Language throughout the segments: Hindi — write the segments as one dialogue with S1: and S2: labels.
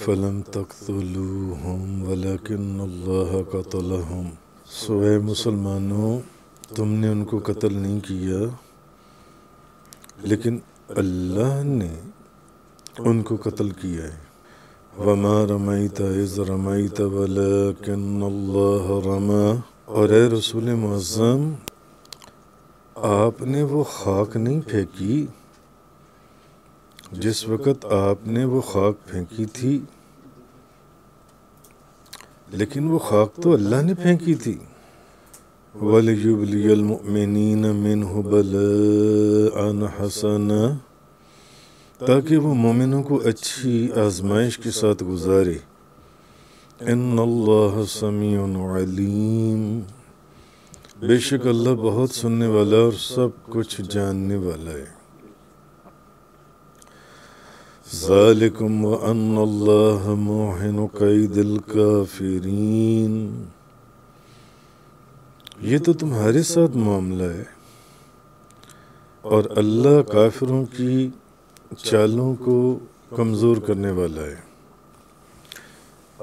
S1: फ़लम तख्तलूहम वलकिल्लाह कतलहम सोए मुसलमानों तुमने उनको कत्ल नहीं किया लेकिन अल्लाह ने उनको कत्ल किया है वमा रमाइत इज़ रमाइत वलकिल्लाह रमा और ए रसूल मुज़म आपने वो खाक नहीं फेंकी जिस वक़्त आपने वो खाक फेंकी थी लेकिन वो खाक तो अल्लाह ने फेंकी थी हसन ताकि वो मोमिनों को अच्छी आजमाइश के साथ गुजारे इन बेशक अल्लाह बहुत सुनने वाला और सब कुछ जानने वाला है ذلكم وأن الله موحن قيد الكافرين ये तो तुम्हारे साथ मामला है और अल्लाह काफिरों की चालों को कमज़ोर करने वाला है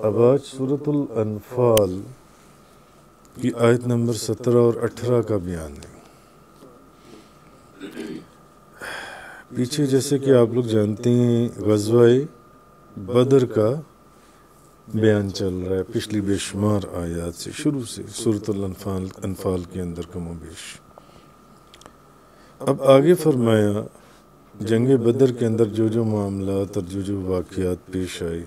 S1: अब आज सूरतुल अनफाल की आयत नंबर सत्रह और अठारह का बयान है पीछे जैसे कि आप लोग जानते हैं गजवाए बदर का बयान चल रहा है पिछली बेशुमार आयात से शुरू से सूरतलफाल अनफाल के अंदर बेश अब आगे फरमाया जंग बदर के अंदर जो जो मामला और जो जो वाक़ात पेश आए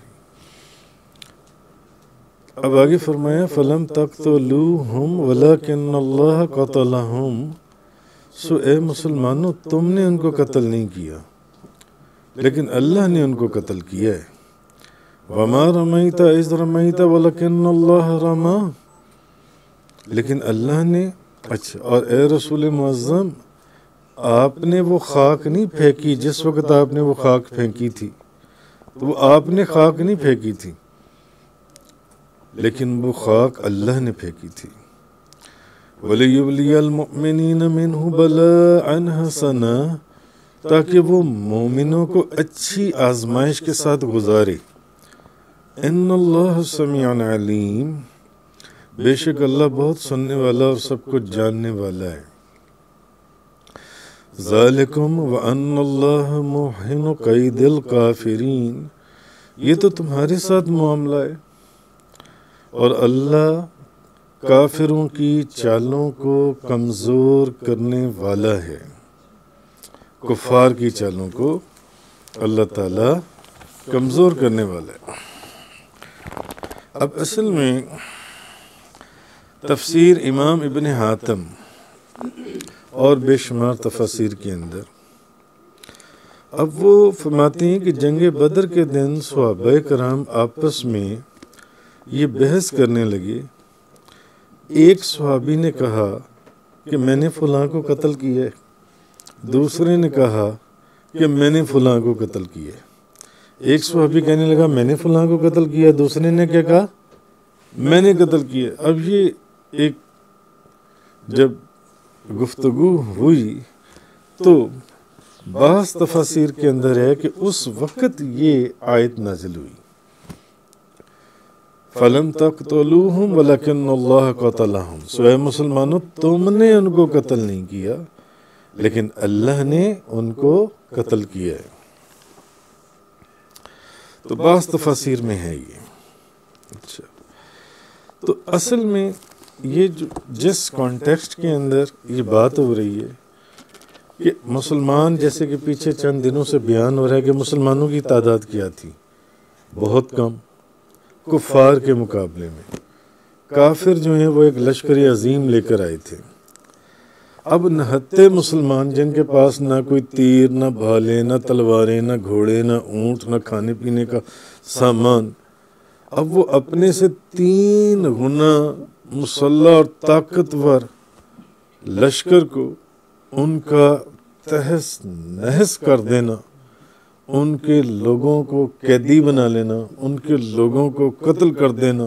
S1: अब आगे फरमाया फ़लम तक तो लू हम वला कतला हम सो ए मुसलमानों तुमने उनको कत्ल नहीं किया लेकिन अल्लाह ने उनको कत्ल किया है वमा रमैता इस रमैता वलकिन अल्लाह रमा लेकिन अल्लाह ने अच्छा और ए रसूल मज़म आपने वो खाक नहीं फेंकी जिस वक्त आपने वो खाक फेंकी थी तो वो आपने खाक नहीं फेंकी थी लेकिन वो खाक अल्लाह ने फेंकी थी वलीबली अलमिन मिनहु बलाअन हसना ताकि वो मोमिनों को अच्छी आजमाइश के साथ गुजारे इन समियान बेशक अल्लाह बहुत सुनने वाला और सब कुछ जानने वाला है ज़ालिकुम व अन कई दिल काफिरीन ये तो तुम्हारे साथ मामला है और अल्लाह काफिरों की चालों को कमज़ोर करने वाला है कुफार की चालों को अल्लाह ताला कमज़ोर करने वाला है अब असल में तफसीर इमाम इबन हातम और बेशुमार तफसीर के अंदर अब वो फरमाते हैं कि जंग बदर के दिन स्वाब कराम आपस में ये बहस करने लगे एक स्वाबी ने कहा कि मैंने फुलां को कत्ल किया दूसरे ने कहा कि मैंने फुलां को कत्ल किया एक स्वाबी कहने लगा मैंने फुलां को कत्ल किया दूसरे ने क्या कहा मैंने कत्ल किया अब ये एक जब गुफ्तगु हुई तो बास तफासिर के अंदर है कि उस वक़्त ये आयत नाजिल हुई फ़लम तक तोलूहम वलकिल्ला हूँ सोए मुसलमानों तुमने उनको कत्ल नहीं किया लेकिन अल्लाह ने उनको कत्ल किया है तो बास तफासिर में है ये अच्छा तो असल में ये जो जिस कॉन्टेक्स्ट के अंदर ये बात हो रही है कि मुसलमान जैसे कि पीछे चंद दिनों से बयान हो रहा है कि मुसलमानों की तादाद क्या थी बहुत कम कुफार के मुकाबले में काफिर जो हैं वो एक लश्कर अजीम लेकर आए थे अब नहत्ते मुसलमान जिनके पास ना कोई तीर ना भाले ना तलवारें ना घोड़े ना ऊँट ना खाने पीने का सामान अब वो अपने से तीन गुना मुसल्ला और ताकतवर लश्कर को उनका तहस नहस कर देना उनके लोगों को कैदी बना लेना उनके लोगों को कत्ल कर देना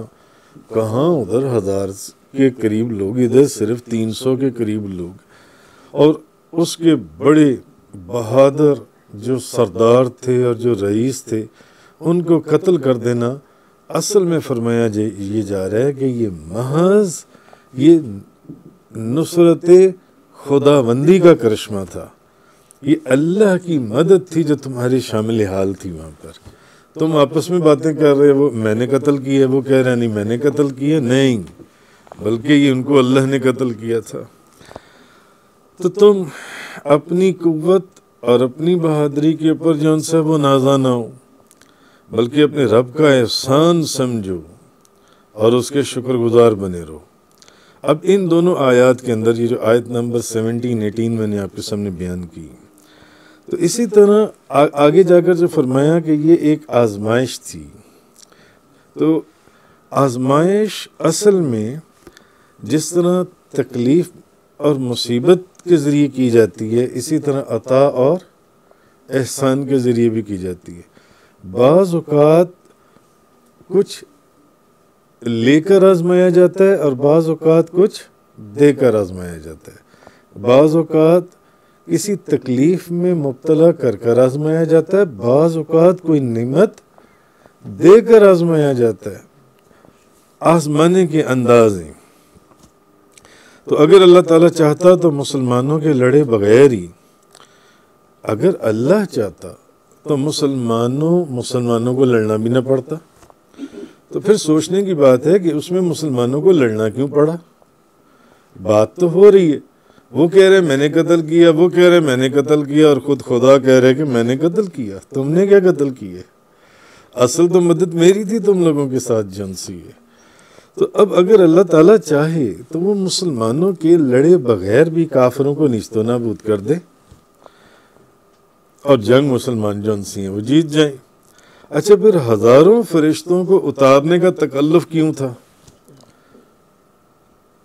S1: कहाँ उधर हजार के करीब लोग इधर सिर्फ तीन सौ के करीब लोग और उसके बड़े बहादुर जो सरदार थे और जो रईस थे उनको कत्ल कर देना असल में फरमाया ये जा रहा है कि ये महज ये नुसरत खुदाबंदी का करिश्मा था ये अल्लाह की मदद थी जो तुम्हारी शामिल हाल थी वहाँ पर तुम आपस में बातें कर रहे हो वो मैंने कत्ल किया वो कह रहा नहीं मैंने कत्ल किया नहीं बल्कि ये उनको अल्लाह ने कत्ल किया था तो तुम अपनी कुत और अपनी बहादरी के ऊपर जो उनसे वो नाजा ना हो बल्कि अपने रब का एहसान समझो और उसके शुक्रगुजार बने रहो अब इन दोनों आयत के अंदर ये जो आयत नंबर सेवनटीन एटीन मैंने आपके सामने बयान की तो इसी तरह आ, आगे जाकर जो फरमाया कि ये एक आजमाइश थी तो आजमाइश असल में जिस तरह तकलीफ़ और मुसीबत के ज़रिए की जाती है इसी तरह अता और एहसान के ज़रिए भी की जाती है बाज़ात कुछ लेकर आजमाया जाता है और बाज़ात कुछ देकर आजमाया जाता है बाज़ात इसी तकलीफ में मुबतला कर कर आजमाया जाता है बाज़ अवत कोई निमत देकर आजमाया जाता है आजमाने के अंदाजे तो अगर अल्लाह ताला चाहता तो मुसलमानों के लड़े बगैर ही अगर अल्लाह चाहता तो मुसलमानों मुसलमानों को लड़ना भी ना पड़ता तो फिर सोचने की बात है कि उसमें मुसलमानों को लड़ना क्यों पड़ा बात तो हो रही है वो कह रहे मैंने कत्ल किया वो कह रहे मैंने कत्ल किया और ख़ुद खुदा कह रहे कि मैंने कत्ल किया तुमने क्या कत्ल किए असल तो मदद मेरी थी तुम लोगों के साथ जंसी है तो अब अगर अल्लाह ताला चाहे तो वो मुसलमानों के लड़े बगैर भी काफरों को निश्तो नाबूद कर दे और जंग मुसलमान जंसी है वो जीत जाए अच्छा फिर हज़ारों फरिश्तों को उतारने का तकल्लफ क्यों था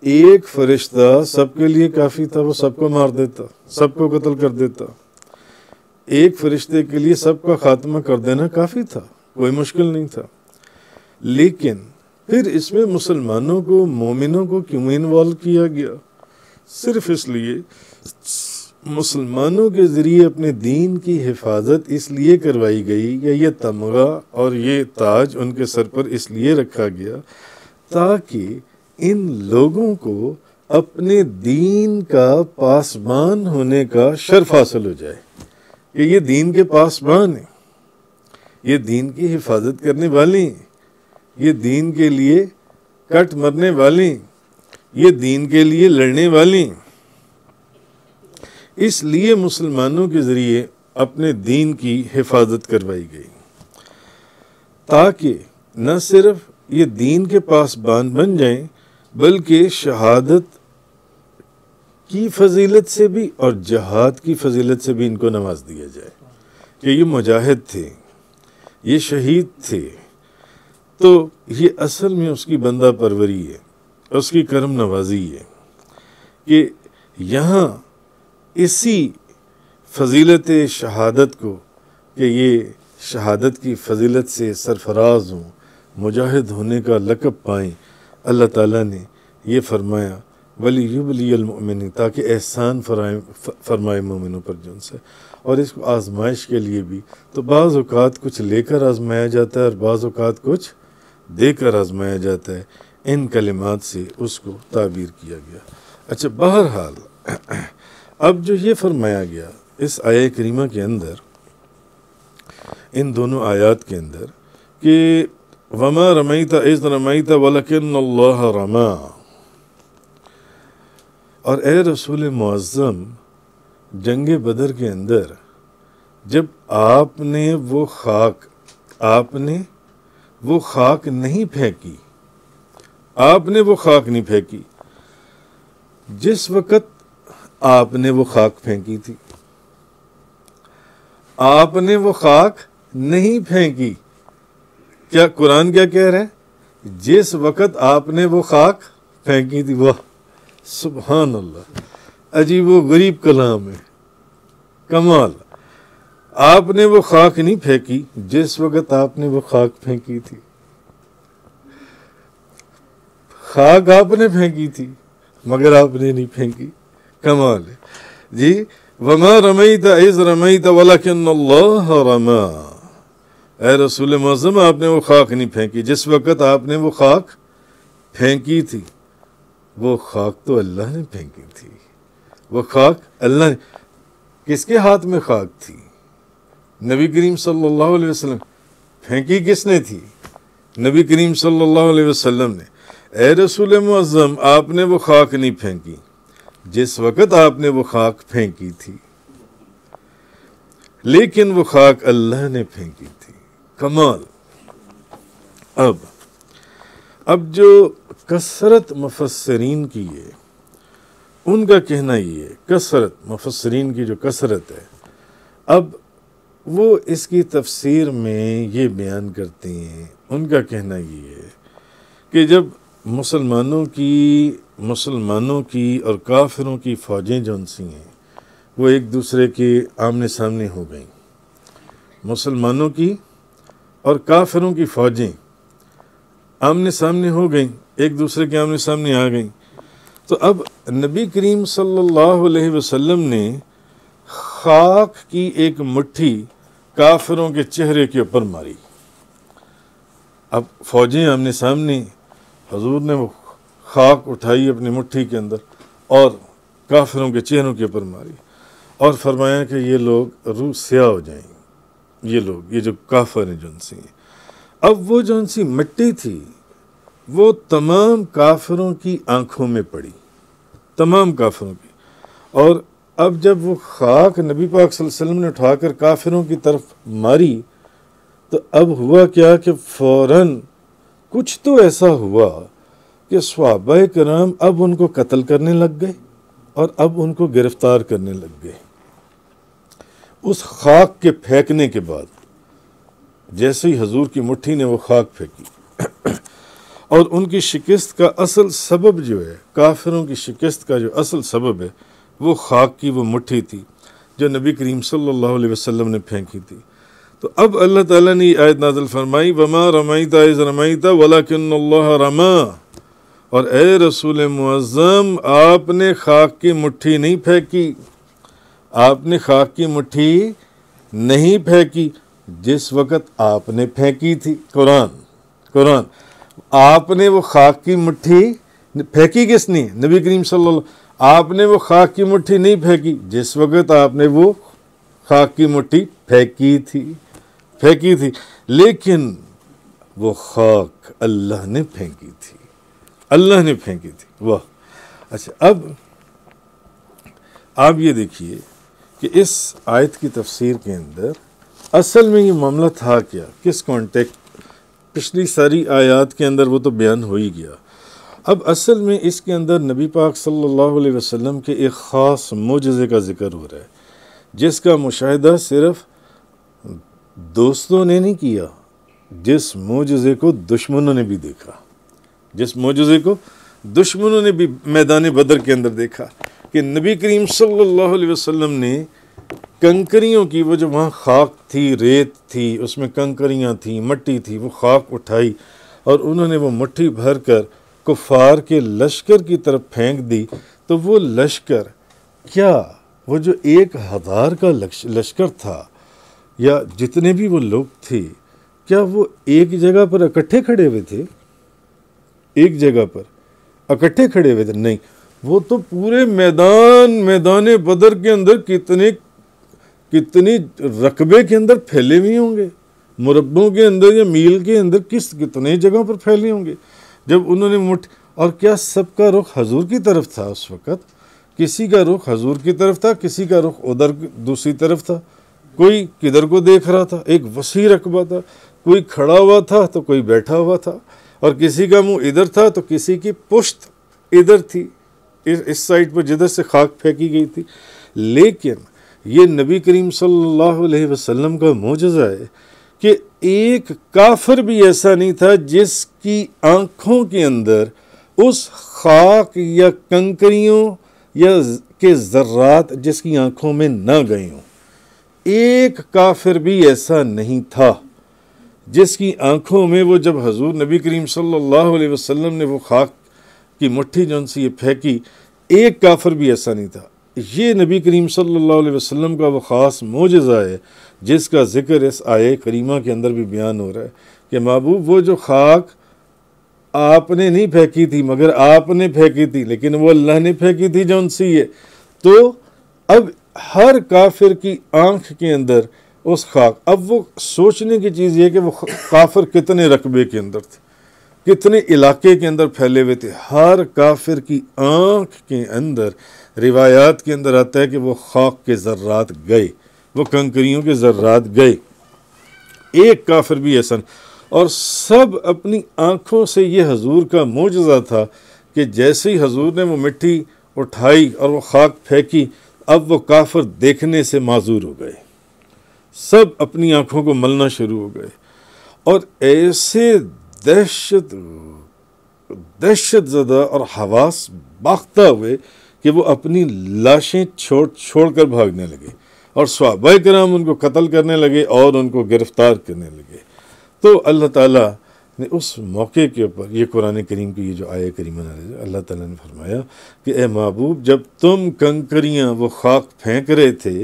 S1: एक फरिश्ता सबके लिए काफ़ी था वो सबको मार देता सबको कत्ल कर देता एक फरिश्ते के लिए सबका खात्मा कर देना काफ़ी था कोई मुश्किल नहीं था लेकिन फिर इसमें मुसलमानों को मोमिनों को क्यों इन्वॉल्व किया गया सिर्फ इसलिए मुसलमानों के ज़रिए अपने दीन की हिफाजत इसलिए करवाई गई या ये तमगा और ये ताज उनके सर पर इसलिए रखा गया ताकि इन लोगों को अपने दीन का पासबान होने का शर्फ हासिल हो जाए कि ये दीन के पासबान हैं ये दीन की हिफाजत करने वाले हैं ये दीन के लिए कट मरने वाले हैं ये दीन के लिए लड़ने वाले हैं इसलिए मुसलमानों के ज़रिए अपने दीन की हिफाजत करवाई गई ताकि न सिर्फ ये दीन के पासबान बन जाएं बल्कि शहादत की फजीलत से भी और जहाद की फजीलत से भी इनको नवाज दिया जाए कि ये मुजाहिद थे ये शहीद थे तो ये असल में उसकी बंदा परवरी है उसकी करम नवाजी है कि यहाँ इसी फजीलत शहादत को कि ये शहादत की फजीलत से सरफराज हों मुजाहिद होने का लकब पाएँ अल्लाह ताला ने यह फरमाया वली युबलीमिन ताकि एहसान फराए फरमाए मोमिनों पर जो से और इसको आजमाइश के लिए भी तो बाज़ात कुछ लेकर आजमाया जाता है और बाज़ात कुछ कुछ देकर आजमाया जाता है इन कलिमात से उसको ताबीर किया गया अच्छा बहरहाल अब जो ये फरमाया गया इस आया करीमा के अंदर इन दोनों आयात के अंदर कि वमा रमईत इज रमईत वलकिन रमा और ए रसूल मुज़म जंग बदर के अंदर जब आपने वो खाक आपने वो खाक नहीं फेंकी आपने वो खाक नहीं फेंकी जिस वक़्त आपने वो खाक फेंकी थी आपने वो खाक नहीं फेंकी क्या कुरान क्या कह रहे हैं जिस वक़्त आपने वो खाक फेंकी थी वाह सुबहान अल्लाह अजीब वो गरीब कलाम है कमाल आपने वो खाक नहीं फेंकी जिस वक़्त आपने वो खाक फेंकी थी खाक आपने फेंकी थी मगर आपने नहीं फेंकी कमाल जी वमा रमई था इस रमई था वाला रमा ए रसूल मज़म आपने वो खाक नहीं फेंकी जिस वक़्त आपने वो खाक फेंकी थी वो खाक तो अल्लाह ने फेंकी थी वो खाक अल्लाह ने किसके हाथ में खाक थी नबी करीम सल्लल्लाहु अलैहि वसल्लम फेंकी किसने थी नबी करीम सल्लल्लाहु अलैहि वसल्लम ने ए रसूल मौजम आपने वो खाक नहीं फेंकी जिस वक़्त आपने वो खाक फेंकी थी लेकिन वो खाक अल्लाह ने फेंकी थी कमाल अब अब जो कसरत मुफसरीन की है उनका कहना ये है कसरत मुफसरीन की जो कसरत है अब वो इसकी तफसीर में ये बयान करते हैं उनका कहना ये है कि जब मुसलमानों की मुसलमानों की और काफिरों की फ़ौजें जो सी हैं वो एक दूसरे के आमने सामने हो गई मुसलमानों की और काफिरों की फौजें आमने सामने हो गई एक दूसरे के आमने सामने आ गई तो अब नबी करीम सल्लल्लाहु अलैहि वसल्लम ने खाक की एक मुट्ठी काफिरों के चेहरे के ऊपर मारी अब फौजें आमने सामने हजूर ने वो खाक उठाई अपनी मुट्ठी के अंदर और काफिरों के चेहरों के ऊपर मारी और फरमाया कि ये लोग रूह स्याह हो जाएंगे ये लोग ये जो काफर हैं जोनसी अब वो जोनसी मिट्टी थी वो तमाम काफरों की आंखों में पड़ी तमाम काफरों की और अब जब वो खाक नबी पाक वसल्लम ने उठाकर काफिरों की तरफ मारी तो अब हुआ क्या कि फ़ौर कुछ तो ऐसा हुआ कि स्वाब कराम अब उनको कत्ल करने लग गए और अब उनको गिरफ़्तार करने लग गए उस खाक के फेंकने के बाद जैसे ही हजूर की मुट्ठी ने वो खाक फेंकी और उनकी शिकस्त का असल सबब जो है काफिरों की शिकस्त का जो असल सबब है वो खाक की वो मुट्ठी थी जो नबी करीम सल्लल्लाहु अलैहि वसल्लम ने फेंकी थी तो अब अल्लाह ताला ने आयत नाजल फरमाई वमा रमाइता इज़ रमाइता वला रमा और ए रसूल मुअज्जम आपने खाक की मुट्ठी नहीं फेंकी आपने खाक की मुट्ठी नहीं फेंकी जिस वक़्त आपने फेंकी थी कुरान कुरान आपने वो खाक की मुट्ठी फेंकी किसने नबी करीम सल्लल्लाहु आपने वो खाक की मुट्ठी नहीं फेंकी जिस वक़्त आपने वो खाक की मुट्ठी फेंकी थी फेंकी थी लेकिन वो खाक अल्लाह ने फेंकी थी अल्लाह ने फेंकी थी वाह अच्छा अब आप ये देखिए कि इस आयत की तफसीर के अंदर असल में ये मामला था क्या किस कॉन्टेक्ट पिछली सारी आयात के अंदर वो तो बयान हो ही गया अब असल में इसके अंदर नबी पाक सल्लल्लाहु अलैहि वसल्लम के एक ख़ास मुजजे का ज़िक्र हो रहा है जिसका मुशाह सिर्फ़ दोस्तों ने नहीं किया जिस मोजे को दुश्मनों ने भी देखा जिस मुजजे को दुश्मनों ने भी मैदान बदर के अंदर देखा कि नबी करीम सल्लल्लाहु अलैहि वसल्लम ने कंकरियों की वो जो वहाँ खाक थी रेत थी उसमें कंकरियाँ थी मट्टी थी वो खाक उठाई और उन्होंने वो मट्टी भर कर कुफार के लश्कर की तरफ फेंक दी तो वो लश्कर क्या वो जो एक हज़ार का लश्कर था या जितने भी वो लोग थे क्या वो एक जगह पर इकट्ठे खड़े हुए थे एक जगह पर इकट्ठे खड़े हुए थे नहीं वो तो पूरे मैदान मैदान बदर के अंदर कितने कितनी रकबे के अंदर फैले हुए होंगे मुरबों के अंदर या मील के अंदर किस कितने जगहों पर फैले होंगे जब उन्होंने मुठ और क्या सबका रुख हजूर की तरफ था उस वक़्त किसी का रुख हजूर की तरफ था किसी का रुख उधर दूसरी तरफ था कोई किधर को देख रहा था एक वसी रकबा था कोई खड़ा हुआ था तो कोई बैठा हुआ था और किसी का मुंह इधर था तो किसी की पुश्त इधर थी इस इस साइड पर जिधर से खाक फेंकी गई थी लेकिन ये नबी करीम सल्लल्लाहु अलैहि वसल्लम का मोजा है कि एक काफिर भी ऐसा नहीं था जिसकी आँखों के अंदर उस खाक या कंकरियों या के ज़र्रात जिसकी आँखों में ना गए हों एक काफिर भी ऐसा नहीं था जिसकी आंखों में वो जब हजूर नबी करीम सल्लल्लाहु अलैहि वसल्लम ने वो खाक की मुट्ठी जो उनसे ये फेंकी एक काफिर भी ऐसा नहीं था ये नबी करीम सल्लल्लाहु अलैहि वसल्लम का वो ख़ास मोजा है जिसका ज़िक्र इस आय करीमा के अंदर भी बयान हो रहा है कि महबूब वो जो खाक आपने नहीं फेंकी थी मगर आपने फेंकी थी लेकिन वो अल्लाह ने फेंकी थी जो उनसे ये तो अब हर काफिर की आंख के अंदर उस खाक अब वो सोचने की चीज़ ये कि वो काफिर कितने रकबे के अंदर थे कितने इलाके के अंदर फैले हुए थे हर काफिर की आँख के अंदर रिवायात के अंदर आता है कि वो खाक के ज़र्रात गए वो कंकरियों के ज़र्रात गए एक काफिर भी ऐसा और सब अपनी आँखों से ये हजूर का मोजा था कि जैसे ही हजूर ने वो मिट्टी उठाई और वो खाक फेंकी अब वो काफिर देखने से माजूर हो गए सब अपनी आँखों को मलना शुरू हो गए और ऐसे दहशत दहशत ज़दा और हवास बाखता हुए कि वो अपनी लाशें छोड़ छोड़ कर भागने लगे और स्वाबा कराम उनको कत्ल करने लगे और उनको गिरफ़्तार करने लगे तो अल्लाह ताला ने उस मौके के ऊपर ये कुरान करीम की ये जो आय करीम अल्लाह ताला ने फरमाया कि ए महबूब जब तुम कंकरियाँ वो खाक फेंक रहे थे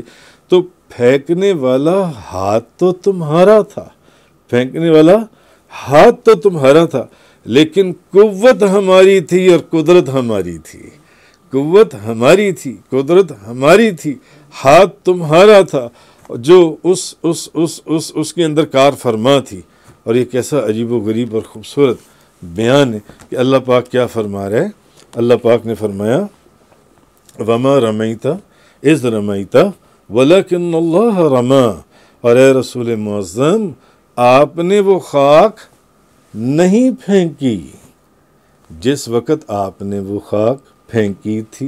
S1: तो फेंकने वाला हाथ तो तुम्हारा था फेंकने वाला हाथ तो तुम्हारा था लेकिन कुवत हमारी थी और कुदरत हमारी थी कुवत हमारी थी कुदरत हमारी थी हाथ तुम्हारा था जो उस उस उस उस उसके अंदर कार फरमा थी और ये कैसा अजीब व गरीब और ख़ूबसूरत बयान है कि अल्लाह पाक क्या फरमा रहे है अल्लाह पाक ने फरमाया वमा रमयता इज़ रमयता वलकिन रमा और ए रसूल मुआज़म आपने वो खाक नहीं फेंकी जिस वक़्त आपने वो खाक फेंकी थी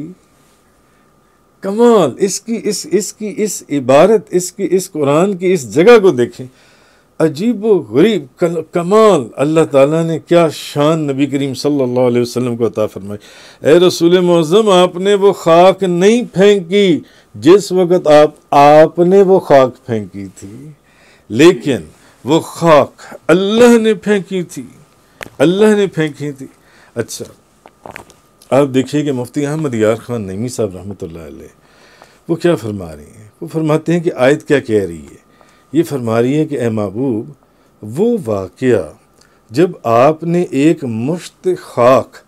S1: कमाल इसकी इस इसकी इस इबारत इसकी इस कुरान की इस जगह को देखें अजीब व गरीब कमाल अल्लाह ताला ने क्या शान नबी करीम सल्लल्लाहु अलैहि वसल्लम को अता फरमाई ए रसूल मज़म आपने वो खाक नहीं फेंकी जिस वक़्त आप आपने वो खाक फेंकी थी लेकिन वो खाक अल्लाह ने फेंकी थी अल्लाह ने फेंकी थी अच्छा आप देखिए कि मुफ्ती अहमद यार खान नईमी साहब रहमत वो क्या फरमा रही हैं वो फरमाते हैं कि आयत क्या कह रही है ये फरमा रही है कि ए महबूब वो वाक़ जब आपने एक मुश्त खाक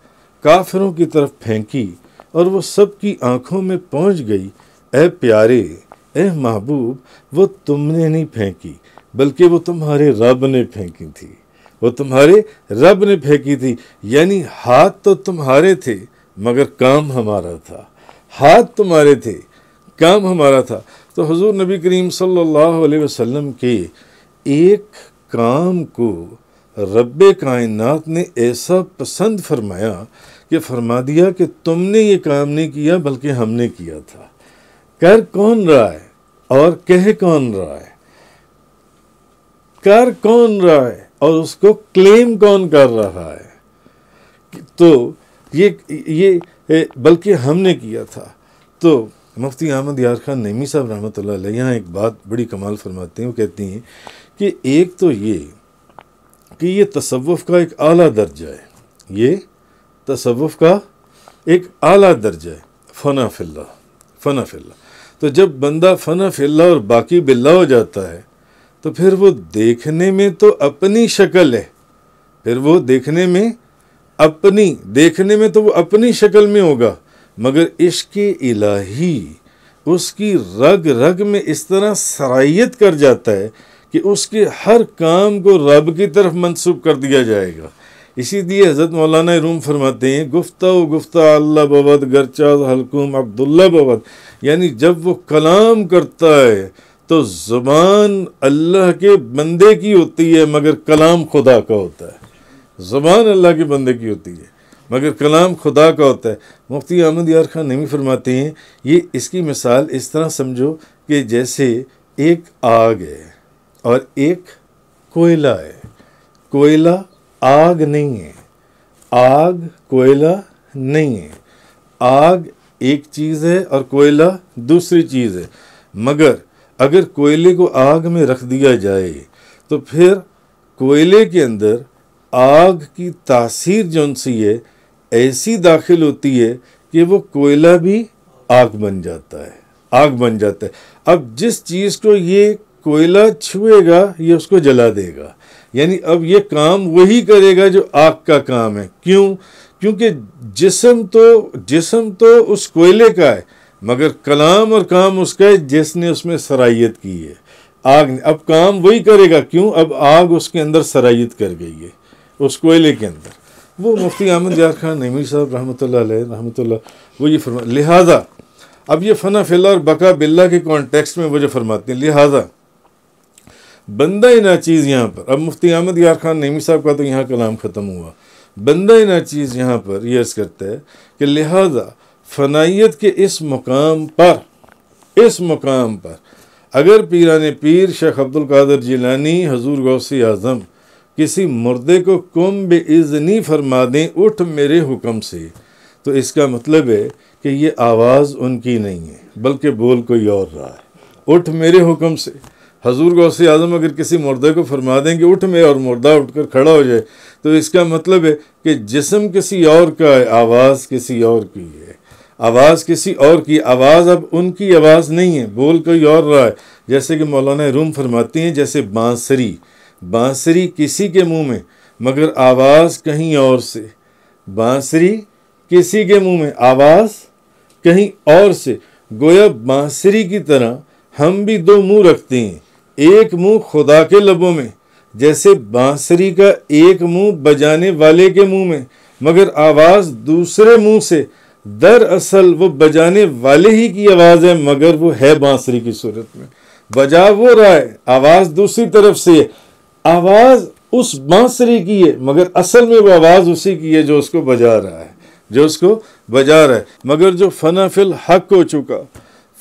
S1: काफिरों की तरफ फेंकी और वो सबकी आंखों में पहुंच गई ए प्यारे ए महबूब वो तुमने नहीं फेंकी बल्कि वो तुम्हारे रब ने फेंकी थी वो तुम्हारे रब ने फेंकी थी यानी हाथ तो तुम्हारे थे मगर काम हमारा था हाथ तुम्हारे थे काम हमारा था तो हजूर नबी करीम सल्लल्लाहु अलैहि वसल्लम के एक काम को रब कायनात ने ऐसा पसंद फरमाया कि फरमा दिया कि तुमने ये काम नहीं किया बल्कि हमने किया था कर कौन रहा है और कह कौन रहा है कर कौन रहा है और उसको क्लेम कौन कर रहा है तो ये ये बल्कि हमने किया था तो मुफ्ती अहमद यार खान नईमी साहब रहमत यहाँ एक बात बड़ी कमाल फरमाते हैं वो कहती हैं कि एक तो ये कि ये तसवुफ़ का एक आला दर्जा है ये तसवुफ़ का एक आला दर्जा है फ़ना फ़िल्ला फ़ना फ़िल्ला तो जब बंदा फ़ना फ़िल्ला और बाकी बिल्ला हो जाता है तो फिर वो देखने में तो अपनी शक्ल है फिर वो देखने में अपनी देखने में तो वो अपनी शक्ल में होगा मगर इश्क इलाही उसकी रग रग में इस तरह सराइत कर जाता है कि उसके हर काम को रब की तरफ मंसूब कर दिया जाएगा इसीलिए हज़रत मौलाना रूम फरमाते हैं गुफ्ता गुफ्ता अल्लाह बवद गरचा हलकुम अब्दुल्ला बवद यानी जब वो कलाम करता है तो ज़ुबान अल्लाह के बंदे की होती है मगर कलाम खुदा का होता है ज़ुबान अल्लाह के बंदे की होती है मगर कलाम खुदा का होता है मुफ्ती अहमद यार खान नमी फरमाते हैं ये इसकी मिसाल इस तरह समझो कि जैसे एक आग है और एक कोयला है कोयला आग नहीं है आग कोयला नहीं है आग एक चीज़ है और कोयला दूसरी चीज़ है मगर अगर कोयले को आग में रख दिया जाए तो फिर कोयले के अंदर आग की तासीर जो सी है ऐसी दाखिल होती है कि वो कोयला भी आग बन जाता है आग बन जाता है अब जिस चीज़ को ये कोयला छुएगा ये उसको जला देगा यानी अब ये काम वही करेगा जो आग का काम है क्यों क्योंकि जिसम तो जिसम तो उस कोयले का है मगर कलाम और काम उसका है जिसने उसमें सराहियत की है आग अब काम वही करेगा क्यों अब आग उसके अंदर सराहियत कर गई है उस कोयले के अंदर वो मुफ्ती अहमद यार खान नमी साहब रहमत रहमत वो ये फरमा लिहाजा अब ये फ़ना फिल्ला और बका बिल्ला के कॉन्टेक्स्ट में वो जो फरमाते हैं लिहाजा बंदा ही ना चीज़ यहाँ पर अब मुफ्ती अहमद यार खान नमी साहब का तो यहाँ कलाम ख़त्म हुआ बंदा ही ना चीज़ यहाँ पर यह अर्ज़ करता है कि लिहाजा फनाइत के इस मुकाम पर इस मुकाम पर अगर पीरान पीर शेख अब्दुल कादर जिलानी हजूर गौसी आज़म किसी मुर्दे को कुम बेज़नी फरमा दें उठ मेरे हुक्म से तो इसका मतलब है कि ये आवाज़ उनकी नहीं है बल्कि बोल कोई और रहा है उठ मेरे हुक्म से हजूर गौसी आज़म अगर किसी मुर्दे को फरमा दें कि उठ में और मुर्दा उठकर खड़ा हो जाए तो इसका मतलब है कि जिसम किसी और का है आवाज़ किसी और की है आवाज़ किसी और की आवाज़ अब उनकी आवाज़ नहीं है बोल कोई और रहा है जैसे कि मौलाना रूम फरमाती हैं जैसे बांसुरी बांसुरी किसी के मुंह में मगर आवाज़ कहीं और से बांसुरी किसी के मुंह में आवाज़ कहीं और से गोया बांसुरी की तरह हम भी दो मुंह रखते हैं एक मुंह खुदा के लबों में जैसे बांसुरी का एक मुंह बजाने वाले के मुंह में मगर आवाज़ दूसरे मुंह से दरअसल वो बजाने वाले ही की आवाज़ है मगर वो है बांसुरी की सूरत में बजा वो रहा है आवाज़ दूसरी तरफ से है आवाज़ उस बांसुरी की है मगर असल में वो आवाज़ उसी की है जो उसको बजा रहा है जो उसको बजा रहा है मगर जो फना फिल हक हो चुका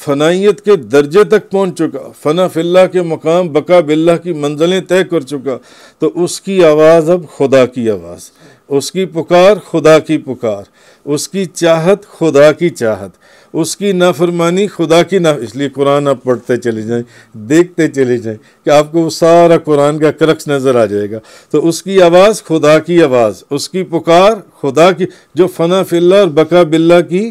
S1: फनाइत के दर्जे तक पहुंच चुका फना फिल्ला के मकाम बका बिल्ला की मंजिलें तय कर चुका तो उसकी आवाज़ अब खुदा की आवाज़ उसकी पुकार खुदा की पुकार उसकी चाहत खुदा की चाहत उसकी नाफरमानी खुदा की ना इसलिए कुरान आप पढ़ते चले जाएं देखते चले जाएं कि आपको वो सारा कुरान का क्रक्स नज़र आ जाएगा तो उसकी आवाज़ खुदा की आवाज़ उसकी पुकार खुदा की जो फ़ना फिल्ला और बका बिल्ला की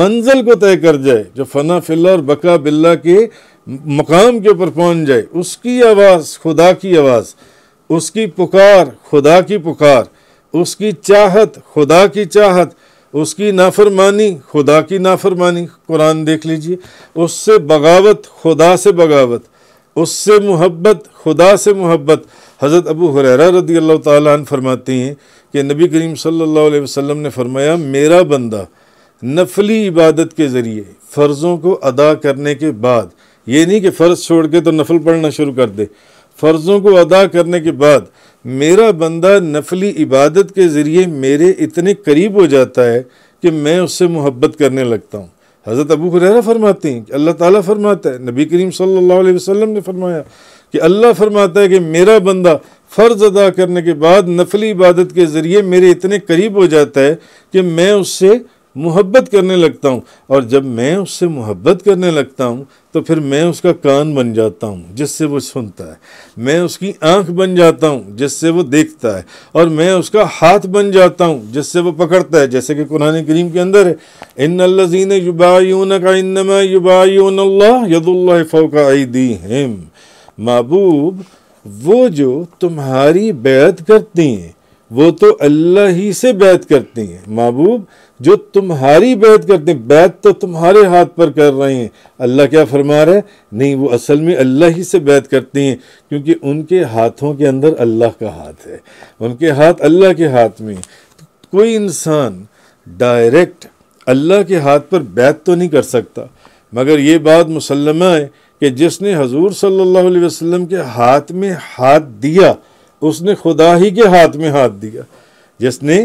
S1: मंजिल को तय कर जाए जो फ़ना फिल्ला और बका बिल्ला के मकाम के ऊपर पहुंच जाए उसकी आवाज़ खुदा की आवाज़ उसकी पुकार खुदा की पुकार उसकी चाहत खुदा की चाहत उसकी नाफरमानी खुदा की नाफरमानी कुरान देख लीजिए उससे बगावत खुदा से बगावत उससे मोहब्बत खुदा से मोहब्बत हज़रत अबू हुररा रदी अल्लाह ताली फरमाती हैं कि नबी करीम सल्लल्लाहु अलैहि वसल्लम ने फरमाया मेरा बंदा नफली इबादत के ज़रिए फ़र्ज़ों को अदा करने के बाद ये नहीं कि फ़र्ज़ छोड़ के तो नफल पढ़ना शुरू कर दे फ़र्ज़ों को अदा करने के बाद मेरा बंदा नफली इबादत के ज़रिए मेरे इतने करीब हो जाता है कि मैं उससे मोहब्बत करने लगता हूँ हज़रत अबू हुररा फरमाते हैं कि अल्लाह ताला फरमाता है नबी करीम सल्लल्लाहु अलैहि वसल्लम ने फरमाया कि अल्लाह फरमाता है कि मेरा बंदा फ़र्ज़ अदा करने के बाद नफली इबादत के ज़रिए मेरे इतने करीब हो जाता है कि मैं उससे मोहब्बत करने लगता हूँ और जब मैं उससे मोहब्बत करने लगता हूँ तो फिर मैं उसका कान बन जाता हूँ जिससे वो सुनता है मैं उसकी आँख बन जाता हूँ जिससे वो देखता है और मैं उसका हाथ बन जाता हूँ जिससे वो पकड़ता है जैसे कि कुरान करीम के अंदर है इन अल्लाजीन युबायून का युबायून यदुल्ला महबूब वो जो तुम्हारी बैत करती हैं वो तो अल्लाह ही से बैत करती हैं महबूब जो तुम्हारी बैत करते हैं बैत तो तुम्हारे हाथ पर कर रहे हैं अल्लाह क्या फरमा रहा है नहीं वो असल में अल्लाह ही से बैत करती हैं क्योंकि उनके हाथों के अंदर अल्लाह का हाथ है उनके हाथ अल्लाह के हाथ में कोई इंसान डायरेक्ट अल्लाह के हाथ पर बैत तो नहीं कर सकता मगर ये बात मुसलमा है कि जिसने हजूर सल्ला वसम के हाथ में हाथ दिया उसने खुदा ही के हाथ में हाथ दिया जिसने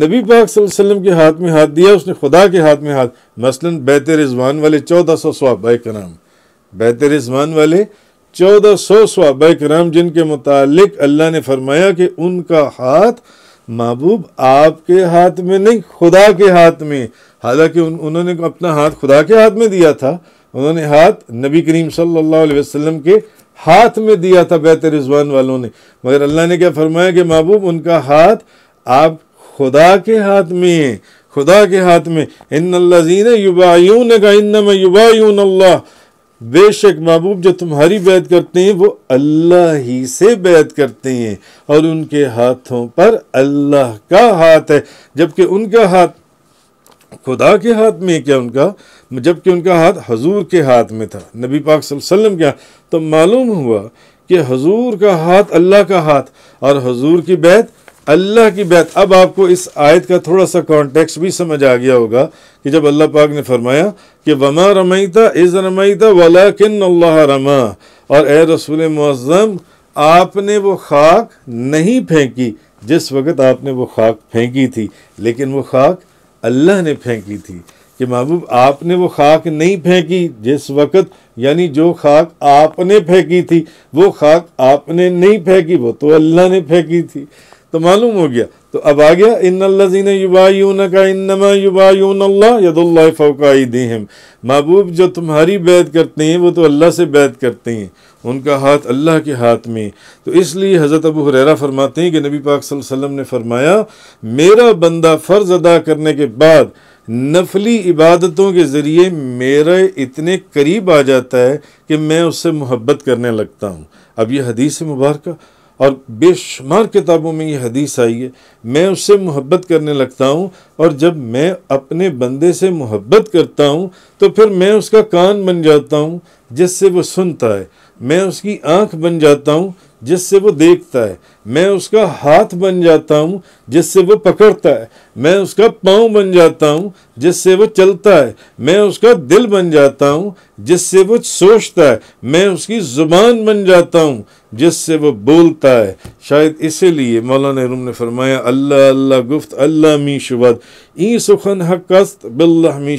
S1: नबी पाक वसल्लम के हाथ में हाथ दिया उसने खुदा के हाथ में हाथ मसलन बैत रिजवान वाले चौदह सौ स्वाबा कराम बैत रिजवान वाले चौदह सौ स्वाबा कराम जिनके मुतालिक अल्लाह ने फरमाया कि उनका हाथ महबूब आपके हाथ में नहीं खुदा के हाथ में हालांकि उन, उन्होंने अपना हाथ खुदा के हाथ में दिया था उन्होंने हाथ नबी करीम सल्लल्लाहु अलैहि वसल्लम के हाथ में दिया था बैत रिजवान वालों ने मगर अल्लाह ने क्या फरमाया कि महबूब उनका हाथ आप खुदा के हाथ में है खुदा के हाथ में इन अल्लाजीन युबायून का इन में युबायून अल्लाह बेशक महबूब जो तुम्हारी बैत करते हैं वो अल्लाह ही से बैत करते हैं और उनके हाथों पर अल्लाह का हाथ है जबकि उनका हाथ खुदा के हाथ में क्या उनका जबकि उनका हाथ हजूर के हाथ में था नबी पाक वसल्लम के तो मालूम हुआ कि हजूर का हाथ अल्लाह का हाथ और हजूर की बैत अल्लाह की बैत अब आपको इस आयत का थोड़ा सा कॉन्टेक्स भी समझ आ गया होगा कि जब अल्लाह पाक ने फरमाया कि वमा रमैता इज़ रमैता वला किन अल्लाह रमा और ए रसूल मज़म आपने वो खाक नहीं फेंकी जिस वक़्त आपने वो खाक फेंकी थी लेकिन वो खाक अल्लाह ने फेंकी थी कि महबूब आपने वो खाक नहीं फेंकी जिस वक़्त यानी जो खाक आपने फेंकी थी वो खाक आपने नहीं फेंकी वो तो अल्लाह ने फेंकी थी तो मालूम हो गया तो अब आ गया इन अल्लाजीन युबायून का इनमा यून अल्लाह यदुल्ला फ़ौकाई महबूब जो तुम्हारी बैत करते हैं वो तो अल्लाह से बैत करते हैं उनका हाथ अल्लाह के हाथ में तो इसलिए हज़रत अबू हुररा फरमाते हैं कि नबी पाक वसल्लम ने फरमाया मेरा बंदा फ़र्ज़ अदा करने के बाद नफली इबादतों के ज़रिए मेरे इतने करीब आ जाता है कि मैं उससे मोहब्बत करने लगता हूँ अब यह हदीस मुबारक और बेशुमार किताबों में यह हदीस आई है मैं उससे मोहब्बत करने लगता हूँ और जब मैं अपने बंदे से मोहब्बत करता हूँ तो फिर मैं उसका कान बन जाता हूँ जिससे वो सुनता है मैं उसकी आँख बन जाता हूँ जिससे वो देखता है मैं उसका हाथ बन जाता हूँ जिससे वो पकड़ता है मैं उसका पाँव बन जाता हूँ जिससे वो चलता है मैं उसका दिल बन जाता हूँ जिससे वो सोचता है मैं उसकी ज़ुबान बन जाता हूँ जिससे वो बोलता है शायद इसीलिए मौलाना रूम ने फरमाया अल्लाह अल्लाह गुफ्त अल्लाह मी ई सुखन हकस्त बिल्ला मी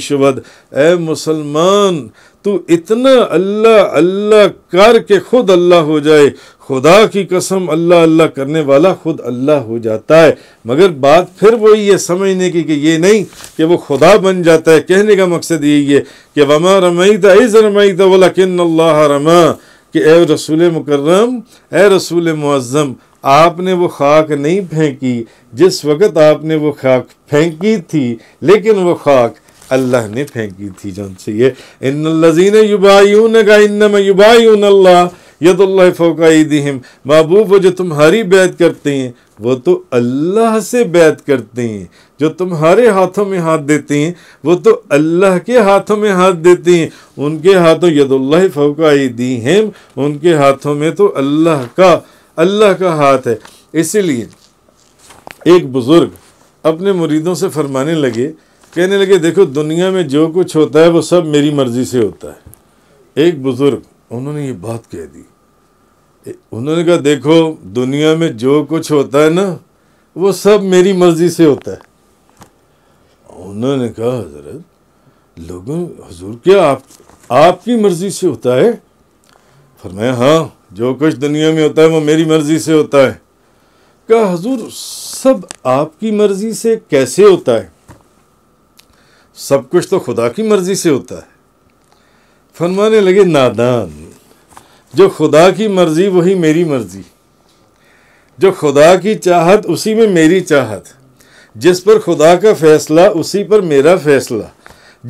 S1: ए मुसलमान तो इतना अल्लाह अल्लाह के खुद अल्लाह हो जाए खुदा की कसम अल्लाह अल्लाह करने वाला खुद अल्लाह हो जाता है मगर बात फिर वही है समझने की कि ये नहीं कि वो खुदा बन जाता है कहने का मकसद यही है कि वमा था इज़ था वाला किन अल्लाह रमा कि ए रसूल मुकर्रम ए रसूल मुअज़म आपने वो खाक नहीं फेंकी जिस वक़्त आपने वो खाक फेंकी थी लेकिन वो खाक अल्लाह ने फेंकी थी जान से ये इन लजीन युबायून का इनम युबायून अल्लाह महबूब वो जो तुम्हारी बैत करते हैं वो तो अल्लाह से बैत करते हैं जो तुम्हारे हाथों में हाथ देते हैं वो तो अल्लाह के हाथों में हाथ देते हैं उनके हाथों यदुल्लाह फ़ोकाईदिहिम उनके हाथों में तो अल्लाह का अल्लाह का हाथ है इसीलिए एक बुज़ुर्ग अपने मुरीदों से फरमाने लगे कहने लगे देखो दुनिया में जो कुछ होता है वो सब मेरी मर्ज़ी से होता है एक बुज़ुर्ग उन्होंने ये बात कह दी उन्होंने कहा देखो दुनिया में जो कुछ होता है ना वो सब मेरी मर्ज़ी से होता है उन्होंने कहा हजरत लोगों हजूर क्या आप आपकी मर्ज़ी से होता है फरमाया हाँ जो कुछ दुनिया में होता है वो मेरी मर्ज़ी से होता है कहा हजूर सब आपकी मर्ज़ी से कैसे होता है सब कुछ तो खुदा की मर्ज़ी से होता है फरमाने लगे नादान जो खुदा की मर्ज़ी वही मेरी मर्ज़ी जो खुदा की चाहत उसी में मेरी चाहत जिस पर खुदा का फ़ैसला उसी पर मेरा फ़ैसला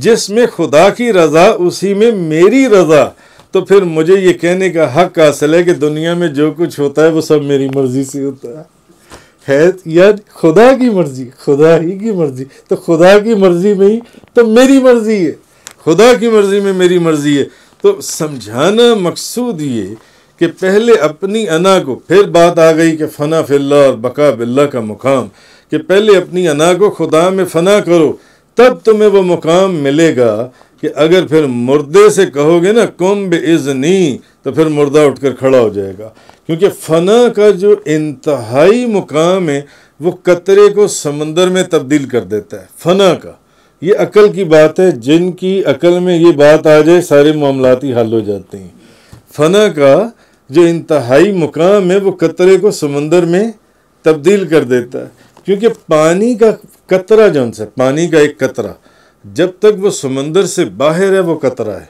S1: जिसमें खुदा की रज़ा उसी में मेरी रज़ा तो फिर मुझे ये कहने का हक हासिल है कि दुनिया में जो कुछ होता है वो सब मेरी मर्ज़ी से होता है है यार खुदा की मर्जी खुदा ही की मर्जी तो खुदा की मर्जी में ही तो मेरी मर्जी है खुदा की मर्जी में मेरी मर्जी है तो समझाना मकसूद ये कि पहले अपनी अना को फिर बात आ गई कि फ़ना फिल्ला और बका बिल्ला का मुकाम कि पहले अपनी अना को खुदा में फ़ना करो तब तुम्हें वो मुकाम मिलेगा कि अगर फिर मुर्दे से कहोगे ना कुंभ नी तो फिर मुर्दा उठकर खड़ा हो जाएगा क्योंकि फ़ना का जो इंतहाई मुकाम है वो कतरे को समंदर में तब्दील कर देता है फ़ना का ये अकल की बात है जिनकी अकल में ये बात आ जाए सारे मामलाती हल हो जाते हैं फ़ना का जो इंतहाई मुकाम है वो कतरे को समंदर में तब्दील कर देता है क्योंकि पानी का कतरा जो है पानी का एक कतरा जब तक वो समंदर से बाहर है वो कतरा है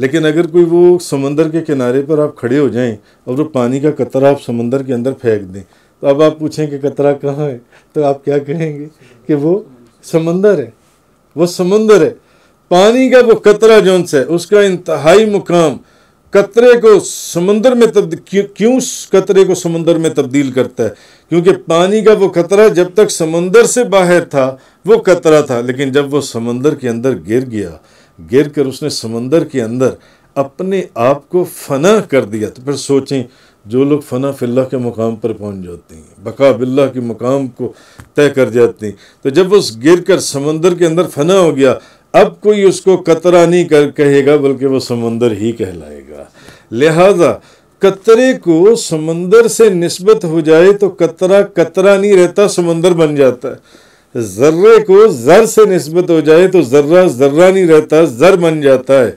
S1: लेकिन अगर कोई वो समंदर के किनारे पर आप खड़े हो जाएं और वो पानी का कतरा आप समंदर के अंदर फेंक दें तो अब आप पूछें कि कतरा कहाँ है तो आप क्या कहेंगे कि वो समंदर है वो समंदर है पानी का वो कतरा जो है उसका इंतहाई मुकाम कतरे को समंदर में तब क्यों कतरे को समंदर में तब्दील करता है क्योंकि पानी का वो कतरा जब तक समंदर से बाहर था वो कतरा था लेकिन जब वो समंदर के अंदर गिर गया गिर कर उसने समंदर के अंदर अपने आप को फना कर दिया तो फिर सोचें जो लोग फना फिल्ला के मुकाम पर पहुंच जाते हैं बका बिल्ला के मुकाम को तय कर जाते हैं तो जब उस गिर कर समंदर के अंदर फना हो गया अब कोई उसको कतरा नहीं कर कहेगा बल्कि वो समंदर ही कहलाएगा लिहाजा कतरे को समंदर से नस्बत हो जाए तो कतरा कतरा नहीं रहता समंदर बन जाता है जर्रे को जर से नस्बत हो जाए तो जर्रा जर्रा नहीं रहता जर बन जाता है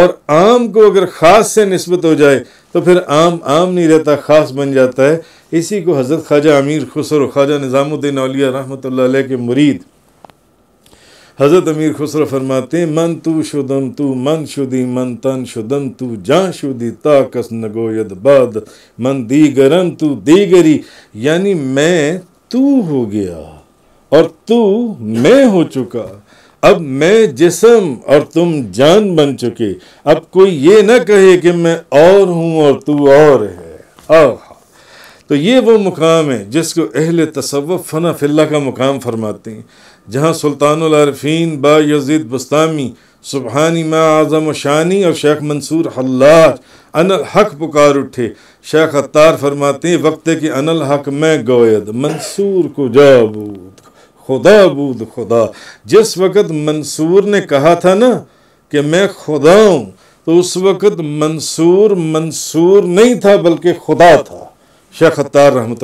S1: और आम को अगर ख़ास से नस्बत हो जाए तो फिर आम आम नहीं रहता ख़ास बन जाता है इसी को हज़रत ख्वाजा अमीर खुसर ख्वाजा निज़ामुद्दीन अलिया रहमत के मुरीद हज़रत अमीर खुसर फरमाते हैं मन तू शुदम तू मन शुदी मन तन शुदम तू जा शुदी ताकस यद बाद मन गरम तू गरी यानी मैं तू हो गया और तू मैं हो चुका अब मैं जिसम और तुम जान बन चुके अब कोई ये ना कहे कि मैं और हूँ और तू और है तो ये वो मुकाम है जिसको अहल तसव्वुफ़ फ़ना फ़िल्ला का मुकाम फरमाते हैं जहाँ सुल्तानफीन बा यजीद बस्तामी सुबहानी मा आज़म शानी और शेख मंसूर हल्लाज अनल हक पुकार उठे शेख अतार फरमाते हैं वक्त के अनल हक मैं गोयद मंसूर को जाबू खुदा बूद खुदा जिस वक़्त मंसूर ने कहा था ना कि मैं खुदा हूँ तो उस वक़्त मंसूर मंसूर नहीं था बल्कि खुदा था शेख अतार रहमत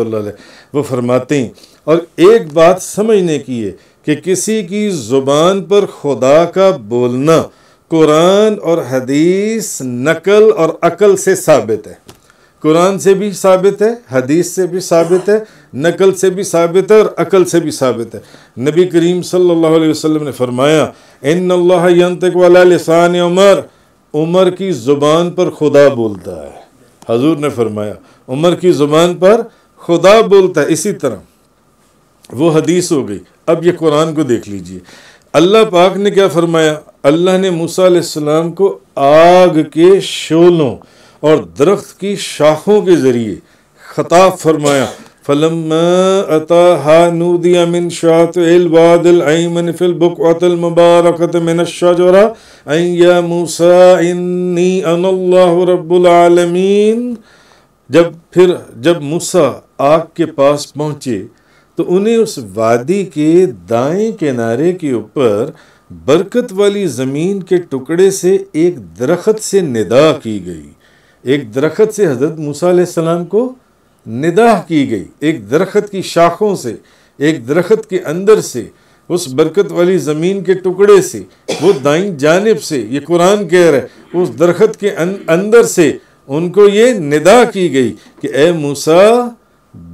S1: वो फरमाते हैं और एक बात समझने की है कि किसी की ज़ुबान पर खुदा का बोलना कुरान और हदीस नकल और अकल से साबित है कुरान से भी साबित है हदीस से भी साबित है नकल से भी साबित है और अकल से भी साबित है नबी करीम सल्लल्लाहु अलैहि वसल्लम ने फरमाया इन अल्लाह उमर उमर की ज़ुबान पर खुदा बोलता है हजूर ने फरमाया उमर की ज़ुबान पर खुदा बोलता है इसी तरह वो हदीस हो गई अब ये कुरान को देख लीजिए अल्लाह पाक ने क्या फरमाया अल्लाह ने मूसा को आग के शोलों और दरख्त की शाखों के ज़रिए ख़ताब फरमाया فلما أتاها نودي من شاطئ الواد الأيمن في البقعة المباركة من الشجرة أن يا موسى إني أنا الله رب العالمين जब फिर जब मूसा आग के पास पहुंचे तो उन्हें उस वादी के दाएं किनारे के ऊपर बरकत वाली ज़मीन के टुकड़े से एक दरख्त से निदा की गई एक दरख्त से हज़रत मूसा सलाम को निदाह की गई एक दरख्त की शाखों से एक दरख्त के अंदर से उस बरकत वाली ज़मीन के टुकड़े से वो दाई जानब से ये कुरान कह रहा है उस दरख्त के अं-, अंदर से उनको ये निदा की गई कि ए मूसा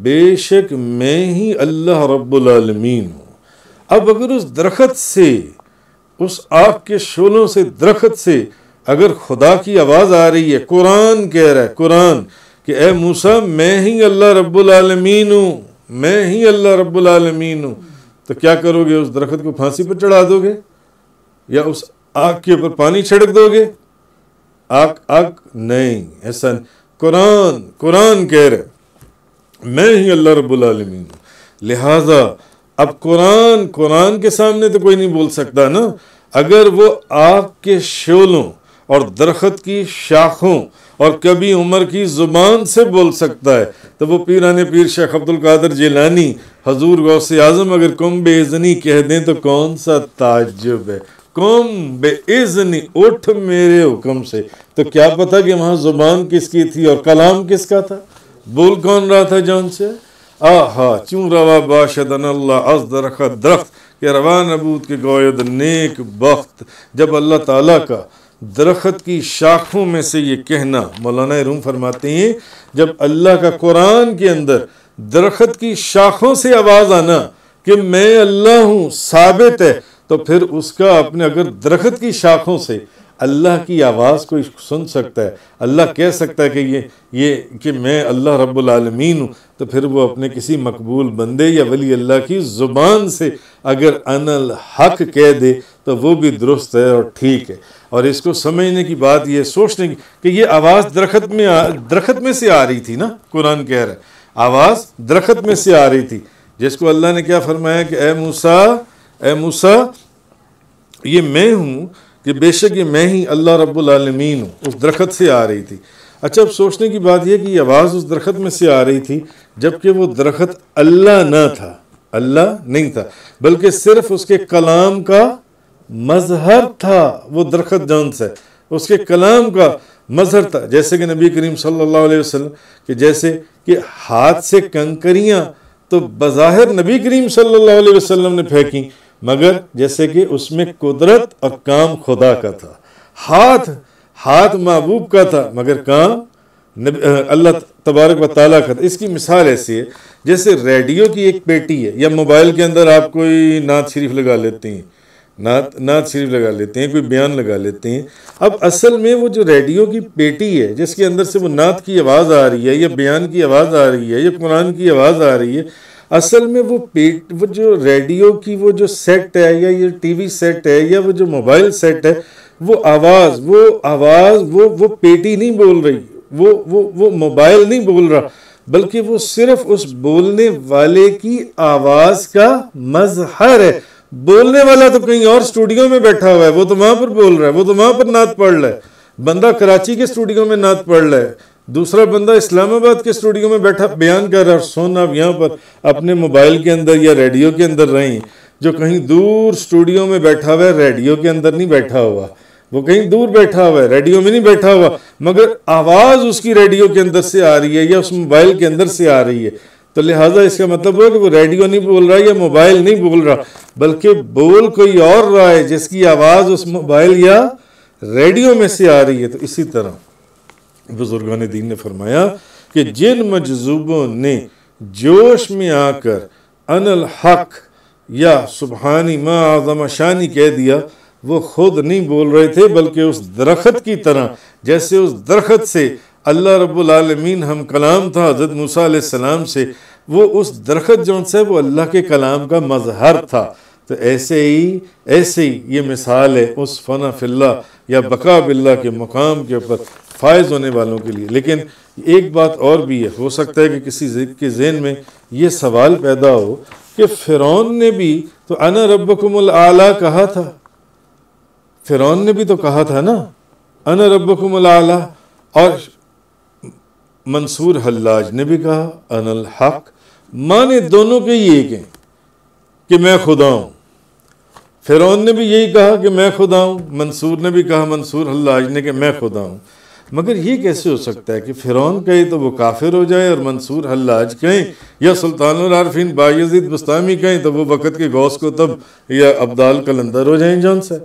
S1: बेशक मैं ही अल्लाह रब्बुलमीन हूँ अब अगर उस दरख्त से उस आग के शोलों से दरख्त से अगर खुदा की आवाज़ आ रही है कुरान कह रहा है कुरान कि ए मूसा मैं ही अल्लाह आलमीन हूँ मैं ही अल्लाह आलमीन हूँ तो क्या करोगे उस दरख्त को फांसी पर चढ़ा दोगे या उस आग के ऊपर पानी छिड़क दोगे आग आग नहीं ऐसा नहीं कुरान कुरान कह रहे मैं ही अल्लाह आलमीन हूँ लिहाजा अब कुरान कुरान के सामने तो कोई नहीं बोल सकता ना अगर वो आग के शोलों और दरख्त की शाखों और कभी उम्र की ज़ुबान से बोल सकता है तो वो पीरान पीर शेख अब्दुल कादर जिलानी हजूर गौस आजम अगर कुम बेजनी कह दें तो कौन सा ताजुब है कुम बेजनी उठ मेरे हुक्म से तो क्या पता कि वहाँ ज़ुबान किसकी थी और कलाम किसका था बोल कौन रहा था जान से आहा चूँ रवा बाशदन अज दरख्त दरख्त के रवा के गोयद नेक बख्त जब अल्लाह ताला का दरख्त की शाखों में से ये कहना मौलाना रूम फरमाते हैं जब अल्लाह का कुरान के अंदर दरख्त की शाखों से आवाज़ आना कि मैं अल्लाह हूँ साबित है तो फिर उसका अपने अगर दरख्त की शाखों से अल्लाह की आवाज़ को सुन सकता है अल्लाह कह सकता है कि ये ये कि मैं अल्लाह रब्लमीन हूँ तो फिर वो अपने किसी मकबूल बंदे या वली अल्लाह की ज़ुबान से अगर अनल हक कह दे तो वो भी दुरुस्त है और ठीक है और इसको समझने की बात ये सोचने की कि ये आवाज़ दरखत में दरखत में से आ रही थी ना कुरान कह रहा है आवाज़ दरखत में से आ रही थी जिसको अल्लाह ने क्या फरमाया कि ए मूसा ए मूसा ये मैं हूँ कि बेशक ये मैं ही अल्लाह रबालमीन हूँ उस दरखत से आ रही थी अच्छा अब सोचने की बात यह कि ये आवाज़ उस दरखत में से आ रही थी जबकि वो दरखत अल्लाह ना था अल्लाह नहीं था बल्कि सिर्फ उसके कलाम का मजहर था वो दरखत जन्नत है उसके कलाम का मजहर था जैसे कि नबी करीम सल्लल्लाहु अलैहि वसल्लम कि जैसे कि हाथ से कंकरियाँ तो बज़ाहिर नबी करीम सल्लल्लाहु अलैहि वसल्लम ने फेंकी मगर जैसे कि उसमें कुदरत और काम खुदा का था हाथ हाथ महबूब का था मगर काम अल्लाह तबारक व ताली का था इसकी मिसाल ऐसी है जैसे रेडियो की एक पेटी है या मोबाइल के अंदर आप कोई नात शरीफ लगा लेती हैं नात नात शरीफ लगा लेते हैं कोई बयान लगा लेते हैं अब असल में वो जो रेडियो की पेटी है जिसके अंदर से वो नात की आवाज़ आ रही है या बयान की आवाज़ आ रही है या कुरान की आवाज़ आ रही है असल में वो पेट वो जो रेडियो की वो जो सेट है या ये टीवी सेट है या वो जो मोबाइल सेट है वो आवाज़ वो आवाज़ वो वो पेटी नहीं बोल रही वो वो वो मोबाइल नहीं बोल रहा बल्कि वो सिर्फ उस बोलने वाले की आवाज़ का मजहर है बोलने वाला तो कहीं और स्टूडियो में बैठा हुआ है वो तो वहां पर बोल रहा है वो तो वहां पर नात पढ़ रहा है बंदा कराची के स्टूडियो में नात पढ़ रहा है दूसरा बंदा इस्लामाबाद के स्टूडियो में बैठा बयान कर रहा है सोन आप यहाँ पर अपने मोबाइल के अंदर या रेडियो के अंदर रहीं जो कहीं दूर स्टूडियो में बैठा हुआ है रेडियो के अंदर नहीं बैठा हुआ वो कहीं दूर बैठा हुआ है रेडियो में नहीं बैठा हुआ मगर आवाज़ उसकी रेडियो के अंदर से आ रही है या उस मोबाइल के अंदर से आ रही है तो लिहाजा इसका मतलब हुआ कि वो रेडियो नहीं बोल रहा या मोबाइल नहीं बोल रहा बल्कि बोल कोई और रहा है जिसकी आवाज़ उस मोबाइल या रेडियो में से आ रही है तो इसी तरह बुजुर्गान दीन ने फरमाया कि जिन मजजूबों ने जोश में आकर अनल हक या सुबहानी माँ आजम शानी कह दिया वो खुद नहीं बोल रहे थे बल्कि उस दरखत की तरह जैसे उस दरखत से अल्लाह रब्लमीन हम कलाम था हज़रत मूसा सलाम से वो उस दरखत जो से वो अल्लाह के कलाम का मजहर था तो ऐसे ही ऐसे ही ये मिसाल है उस फ़ना फिल्ला या बका बिल्ला के मुकाम के ऊपर फायज होने वालों के लिए लेकिन एक बात और भी है हो सकता है कि किसी के जेन में ये सवाल पैदा हो कि फ़िरौन ने भी तो अना रबकुमुल आला कहा था फ़िरौन ने भी तो कहा था ना अना रबकुमुल आला और मंसूर हल्लाज ने भी कहा अनल हक माने दोनों के ही एक हैं कि मैं खुदा हूं फिरौन ने भी यही कहा कि मैं खुदा हूं मंसूर ने भी कहा मंसूर हल्लाज ने कि मैं खुदा हूं मगर ये कैसे हो सकता है कि फ़िरौन कहे तो वो काफिर हो जाए और मंसूर हल्लाज कहें या सुल्तान आरफिन बायजीद बस्तामी कहें तो वो वक़्त के गौस को तब या अब्दाल कलंदर हो जाए जौन सा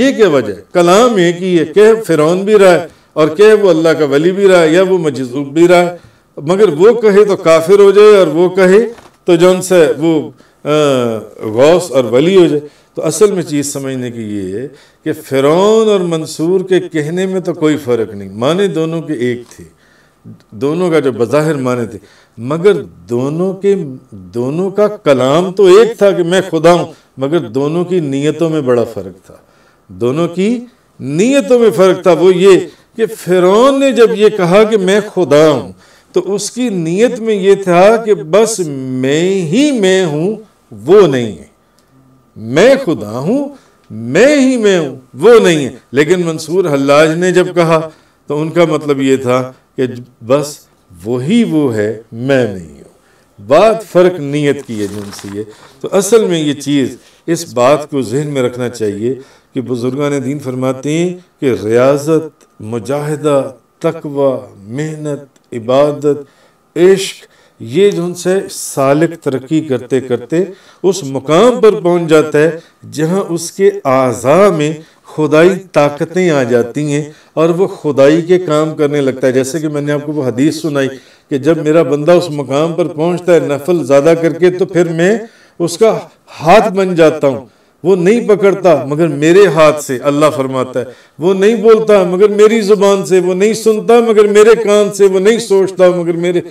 S1: ये क्या वजह कलाम एक ही है कह फ़िरौन भी रहा है और क्या वो अल्लाह का वली भी रहा या वो मजजूब भी रहा मगर वो कहे तो काफिर हो जाए और वो कहे तो जौन से वो गौस और वली हो जाए तो असल में चीज़ समझने की ये है कि फ़िरौन और मंसूर के कहने में तो कोई फ़र्क नहीं माने दोनों के एक थे दोनों का जो बज़ाहिर माने थे मगर दोनों के दोनों का कलाम तो एक था कि मैं खुदा हूँ मगर दोनों की नीयतों में बड़ा फ़र्क था दोनों की नीयतों में फ़र्क था वो ये कि फिरौन ने जब ये कहा कि मैं खुदा हूँ तो उसकी नीयत में ये था कि बस मैं ही मैं हूँ वो नहीं है मैं खुदा हूँ मैं ही मैं हूँ वो नहीं है लेकिन मंसूर हल्लाज ने जब कहा तो उनका मतलब ये था कि बस वही वो है मैं नहीं हूँ बात फ़र्क नीयत की है जिनसे ये तो असल में ये चीज़ इस बात को जहन में रखना चाहिए कि बुज़ुर्गान दीन फरमाते हैं कि रियाजत मुजाहिदा तकवा मेहनत इबादत इश्क ये जो उनसे सालिक तरक्की करते करते उस मुकाम पर पहुंच जाता है जहां उसके आज़ा में खुदाई ताकतें आ जाती हैं और वो खुदाई के काम करने लगता है जैसे कि मैंने आपको वो हदीस सुनाई कि जब मेरा बंदा उस मुकाम पर पहुंचता है नफल ज़्यादा करके तो फिर मैं उसका हाथ बन जाता हूँ वो नहीं पकड़ता मगर मेरे हाथ से अल्लाह फरमाता है वो नहीं बोलता मगर मेरी जुबान से वो नहीं सुनता मगर मेरे कान से वो नहीं सोचता मगर मेरे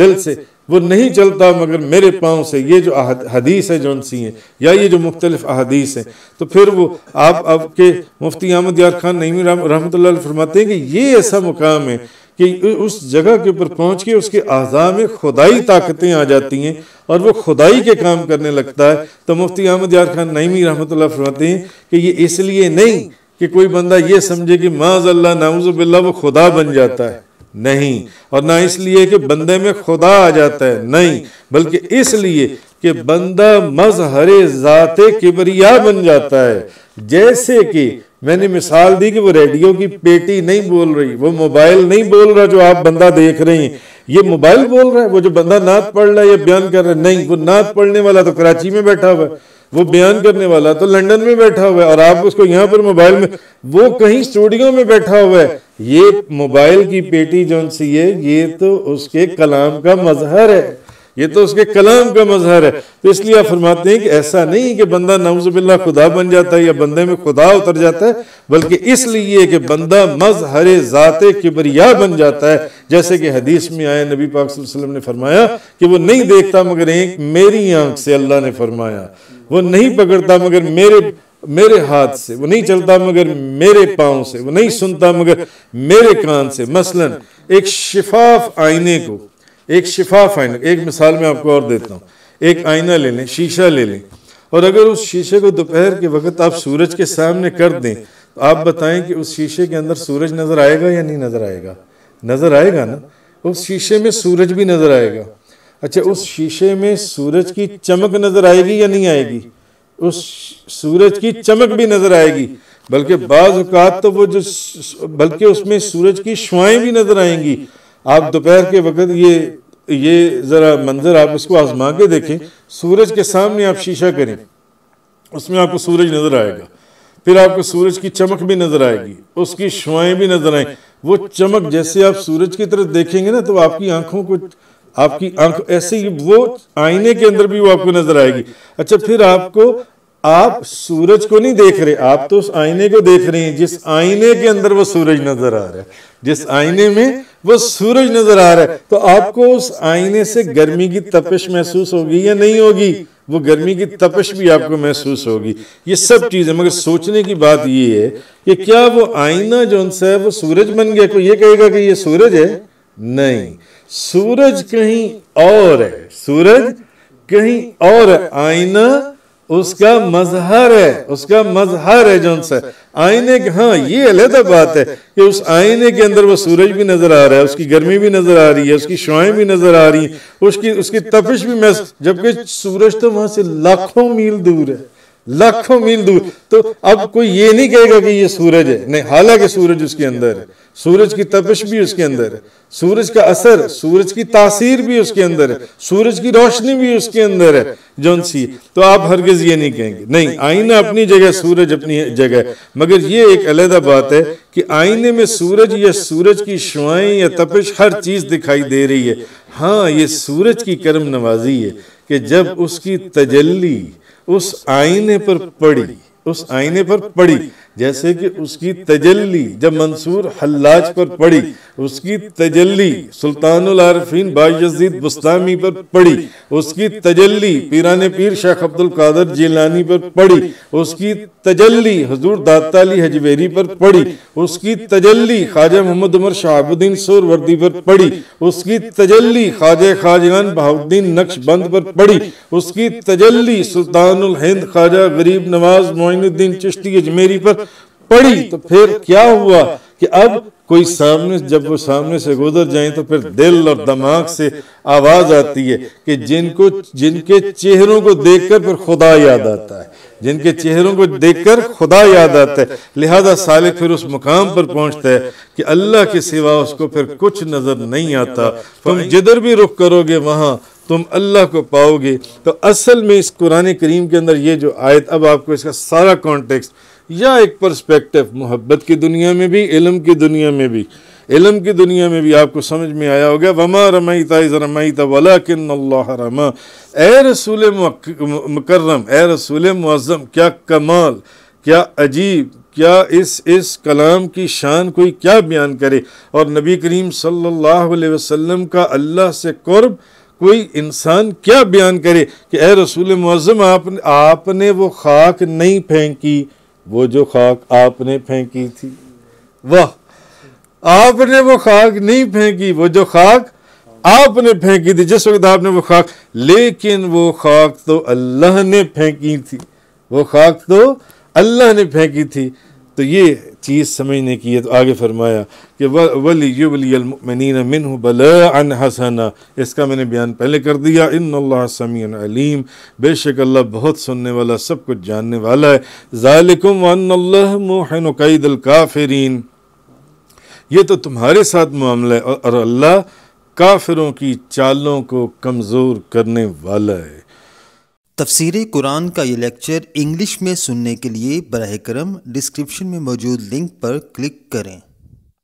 S1: दिल से वो नहीं चलता मगर मेरे पाँव से ये जो हदीस है जौन सी हैं या ये जो मुख्तलिफ अहदीस हैं तो फिर वो आप आपके मुफ्ती अहमद यार खान नईमी रहमत फरमाते हैं कि ये ऐसा मुकाम है कि उस जगह के ऊपर पहुंच के उसके आज़ा में खुदाई ताकतें आ जाती हैं और वो खुदाई के काम करने लगता है तो मुफ्ती अहमद यार खान नईमी रहमत फरमाते हैं कि ये इसलिए नहीं कि कोई बंदा ये समझे कि माज अल्लाह नामज़बिल्ला वो खुदा बन जाता है नहीं और ना इसलिए कि बंदे में खुदा आ जाता है नहीं बल्कि इसलिए कि बंदा मजहरे जाते किबरिया बन जाता है जैसे कि मैंने मिसाल दी कि वो रेडियो की पेटी नहीं बोल रही वो मोबाइल नहीं बोल रहा जो आप बंदा देख रहे हैं ये मोबाइल बोल रहा है वो जो बंदा नात पढ़ रहा है ये बयान कर रहा है नहीं वो नात पढ़ने वाला तो कराची में बैठा हुआ है वो बयान करने वाला तो लंदन में बैठा हुआ है और आप उसको यहाँ पर मोबाइल में वो कहीं स्टूडियो में बैठा हुआ है ये मोबाइल की पेटी जो सी है ये तो उसके कलाम का मजहर है ये तो उसके कलाम का मजहर है तो इसलिए आप फरमाते हैं कि ऐसा नहीं कि बंदा नवजुबिल्ला खुदा बन जाता है या बंदे में खुदा उतर जाता है बल्कि इसलिए कि बंदा मजहर ज़ात किबरिया बन जाता है जैसे कि हदीस में आया नबी पाक वसल्लम ने फरमाया कि वो नहीं देखता मगर एक मेरी आंख से अल्लाह ने फरमाया वो नहीं पकड़ता मगर मेरे मेरे हाथ से वो नहीं चलता मगर मेरे पाँव से वो नहीं सुनता मगर मेरे कान से मसलन एक शिफाफ आईने को एक शिफाफ आईना एक मिसाल मैं आपको और देता हूँ एक आईना ले लें शीशा ले लें और अगर उस शीशे को दोपहर के वक्त आप सूरज के सामने कर दें तो आप बताएं कि उस शीशे के अंदर सूरज नज़र आएगा या नहीं नज़र आएगा नज़र आएगा ना उस शीशे में सूरज भी नज़र आएगा अच्छा उस शीशे में सूरज की चमक नज़र आएगी या नहीं आएगी उस सूरज की चमक भी नजर आएगी बल्कि बाज़ात तो वो जो बल्कि उसमें सूरज की शुआएं भी नजर आएंगी आप दोपहर के वक्त ये ये ज़रा मंजर आप इसको आजमा के देखें सूरज के सामने आप शीशा करें उसमें आपको सूरज नजर आएगा फिर आपको सूरज की चमक भी नजर आएगी उसकी शुआएं भी नजर आएंगी वो चमक जैसे आप सूरज की तरफ देखेंगे ना तो आपकी आंखों को आपकी आंख ऐसे ही वो आईने के अंदर भी वो आपको नजर आएगी अच्छा फिर तो आपको आप सूरज को नहीं देख रहे आप तो उस आईने को देख रहे हैं जिस आईने के अंदर वो सूरज नजर आ रहा है जिस आईने में वो सूरज नजर आ रहा है तो, तो आपको उस आईने से गर्मी की तपिश महसूस होगी या नहीं होगी वो गर्मी की तपश भी आपको महसूस होगी ये सब चीज़ें मगर सोचने की बात ये है कि क्या वो आईना जो है वो सूरज बन गया कोई ये कहेगा कि ये सूरज है नहीं सूरज कहीं और है सूरज कहीं और आईना उसका मजहर है उसका मजहर है जो सा आईने के हाँ ये अलहदा बात है कि उस आईने के अंदर वो सूरज भी नजर आ रहा है उसकी गर्मी भी नजर आ रही है उसकी शुआ भी नजर आ रही है उसकी उसकी तपिश भी मैं जबकि सूरज तो वहां से लाखों मील दूर है लाखों मील दूर तो अब कोई ये नहीं कहेगा कि ये सूरज है नहीं हालांकि सूरज उसके अंदर है सूरज की तपिश भी उसके अंदर है सूरज का असर सूरज की तासीर भी उसके अंदर है सूरज की रोशनी भी उसके अंदर है जौन सी तो आप हरगिज ये नहीं कहेंगे नहीं आईना अपनी जगह सूरज अपनी जगह मगर ये एक अलहदा बात है कि आईने में सूरज या सूरज की शुआई या तपिश हर चीज दिखाई दे रही है हाँ ये सूरज की कर्म नवाजी है कि जब उसकी तजल्ली उस आईने पर पड़ी उस आईने पर पड़ी जैसे कि उसकी तजल्ली जब मंसूर हल्लाज पर पड़ी उसकी तजल्ली सुल्तानुल आरफीन बायजीद बुस्तामी पर पड़ी उसकी तजल्ली पीरान पीर शेख अब्दुल कादर जीलानी पर पड़ी उसकी तजल्ली हजूर दाता हजवेरी पर पड़ी उसकी तजल्ली ख्वाजा मोहम्मद उमर शहाबुद्दीन सोरवर्दी पर पड़ी उसकी तजल्ली ख्वाजा खाजगान बहाउद्दीन नक्शबंद पर पड़ी उसकी तजल्ली सुल्तानुल हिंद ख्वाजा गरीब नवाज मोइनुद्दीन चिश्ती अजमेरी पर पड़ी तो, तो फिर क्या हुआ कि अब कोई सामने जब वो सामने से गुजर जाए तो, तो फिर दिल और दिमाग से आवाज आती है कि जिनको जिनके चेहरों को देखकर फिर खुदा याद आता है जिनके चेहरों को देखकर खुदा याद आता है लिहाजा सालिक फिर उस मुकाम पर पहुंचता है कि अल्लाह के सिवा उसको फिर कुछ नजर नहीं आता तुम जिधर भी रुख करोगे वहां तुम अल्लाह को पाओगे तो असल में इस कुरान करीम के अंदर ये जो आयत अब आपको इसका सारा कॉन्टेक्स्ट या एक पर्सपेक्टिव मोहब्बत की दुनिया में भी इलम की दुनिया में भी इलम की दुनिया में भी आपको समझ में आया होगा वमा रमई तज रमई तला किन रमा ए रसूल मकर्रम ए रसूल मज़म क्या कमाल क्या अजीब क्या इस इस कलाम की शान कोई क्या बयान करे और नबी करीम सल्लल्लाहु अलैहि वसल्लम का अल्लाह से क़र्ब कोई इंसान क्या बयान करे कि ए रसूल मज़म आपने आपने वो खाक नहीं फेंकी वो जो खाक आपने फेंकी थी वाह आपने वो खाक नहीं फेंकी वो जो खाक आपने फेंकी थी जिस वक्त आपने वो खाक लेकिन वो खाक तो अल्लाह ने फेंकी थी वो खाक तो अल्लाह ने फेंकी थी तो ये चीज़ समझने की है तो आगे फरमाया कि वलीमिन मिन बलान हसना इसका मैंने बयान पहले कर दिया इन समीन अलीम बेशक अल्लाह बहुत सुनने वाला सब कुछ जानने वाला है ज़ालिकुम मोहन कैदल काफरीन ये तो तुम्हारे साथ मामला है और अल्लाह काफिरों की चालों को कमज़ोर करने वाला है तफसीर कुरान का ये लेक्चर इंग्लिश में सुनने के लिए बरह करम डिस्क्रिप्शन में मौजूद लिंक पर क्लिक करें